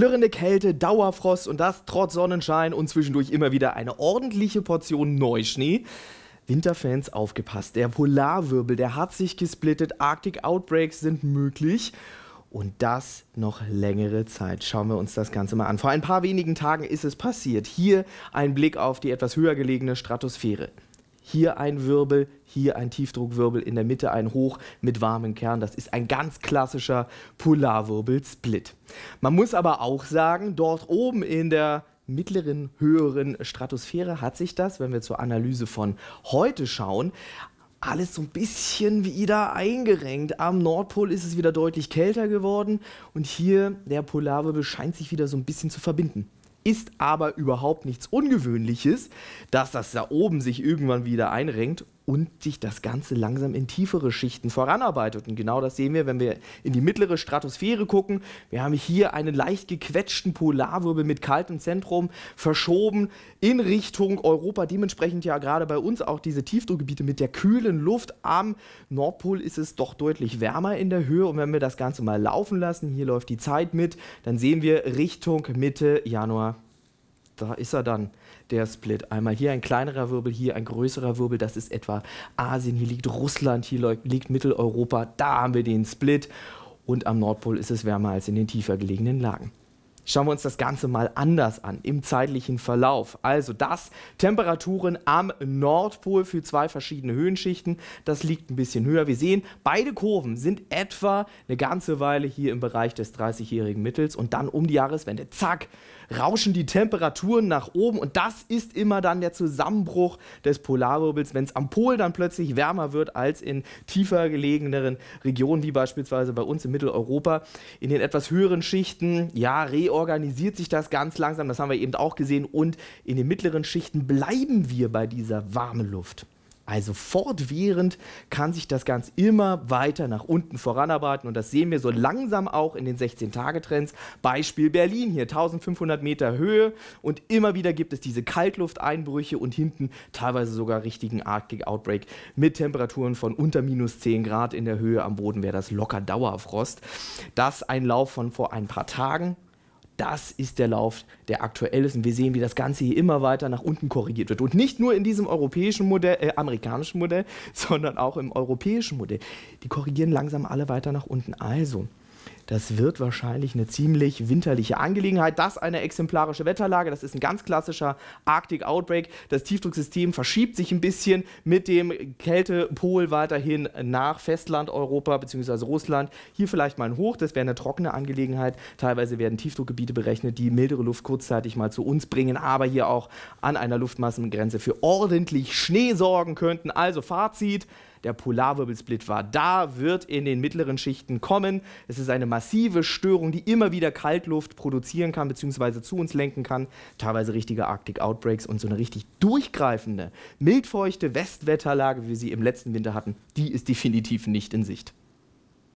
Klirrende Kälte, Dauerfrost und das trotz Sonnenschein und zwischendurch immer wieder eine ordentliche Portion Neuschnee. Winterfans aufgepasst, der Polarwirbel, der hat sich gesplittet, Arctic Outbreaks sind möglich. Und das noch längere Zeit. Schauen wir uns das Ganze mal an. Vor ein paar wenigen Tagen ist es passiert. Hier ein Blick auf die etwas höher gelegene Stratosphäre hier ein Wirbel, hier ein Tiefdruckwirbel, in der Mitte ein Hoch mit warmem Kern. Das ist ein ganz klassischer Polarwirbel-Split. Man muss aber auch sagen, dort oben in der mittleren, höheren Stratosphäre hat sich das, wenn wir zur Analyse von heute schauen, alles so ein bisschen wieder eingerenkt. Am Nordpol ist es wieder deutlich kälter geworden und hier der Polarwirbel scheint sich wieder so ein bisschen zu verbinden. Ist aber überhaupt nichts Ungewöhnliches, dass das da oben sich irgendwann wieder einrenkt und sich das Ganze langsam in tiefere Schichten voranarbeitet. Und genau das sehen wir, wenn wir in die mittlere Stratosphäre gucken. Wir haben hier einen leicht gequetschten Polarwirbel mit kaltem Zentrum verschoben in Richtung Europa. Dementsprechend ja gerade bei uns auch diese Tiefdruckgebiete mit der kühlen Luft. Am Nordpol ist es doch deutlich wärmer in der Höhe. Und wenn wir das Ganze mal laufen lassen, hier läuft die Zeit mit, dann sehen wir Richtung Mitte Januar da ist er dann, der Split. Einmal hier ein kleinerer Wirbel, hier ein größerer Wirbel, das ist etwa Asien, hier liegt Russland, hier liegt Mitteleuropa, da haben wir den Split. Und am Nordpol ist es wärmer als in den tiefer gelegenen Lagen. Schauen wir uns das Ganze mal anders an im zeitlichen Verlauf. Also das Temperaturen am Nordpol für zwei verschiedene Höhenschichten. Das liegt ein bisschen höher. Wir sehen, beide Kurven sind etwa eine ganze Weile hier im Bereich des 30-jährigen Mittels und dann um die Jahreswende, zack, rauschen die Temperaturen nach oben und das ist immer dann der Zusammenbruch des Polarwirbels, wenn es am Pol dann plötzlich wärmer wird als in tiefer gelegeneren Regionen, wie beispielsweise bei uns in Mitteleuropa. In den etwas höheren Schichten, ja, reorganisiert organisiert sich das ganz langsam, das haben wir eben auch gesehen. Und in den mittleren Schichten bleiben wir bei dieser warmen Luft. Also fortwährend kann sich das Ganze immer weiter nach unten voranarbeiten und das sehen wir so langsam auch in den 16-Tage-Trends. Beispiel Berlin hier, 1500 Meter Höhe und immer wieder gibt es diese Kaltlufteinbrüche und hinten teilweise sogar richtigen Arctic Outbreak mit Temperaturen von unter minus 10 Grad in der Höhe. Am Boden wäre das locker Dauerfrost. Das ein Lauf von vor ein paar Tagen. Das ist der Lauf, der aktuell ist. Und wir sehen, wie das Ganze hier immer weiter nach unten korrigiert wird. Und nicht nur in diesem europäischen Modell, äh, amerikanischen Modell, sondern auch im europäischen Modell. Die korrigieren langsam alle weiter nach unten. Also, das wird wahrscheinlich eine ziemlich winterliche Angelegenheit. Das eine exemplarische Wetterlage. Das ist ein ganz klassischer Arctic Outbreak. Das Tiefdrucksystem verschiebt sich ein bisschen mit dem Kältepol weiterhin nach Festland Europa bzw. Russland. Hier vielleicht mal ein Hoch. Das wäre eine trockene Angelegenheit. Teilweise werden Tiefdruckgebiete berechnet, die mildere Luft kurzzeitig mal zu uns bringen, aber hier auch an einer Luftmassengrenze für ordentlich Schnee sorgen könnten. Also Fazit. Der Polarwirbelsplit war da, wird in den mittleren Schichten kommen. Es ist eine massive Störung, die immer wieder Kaltluft produzieren kann, bzw. zu uns lenken kann. Teilweise richtige Arctic Outbreaks und so eine richtig durchgreifende, mildfeuchte Westwetterlage, wie wir sie im letzten Winter hatten, die ist definitiv nicht in Sicht.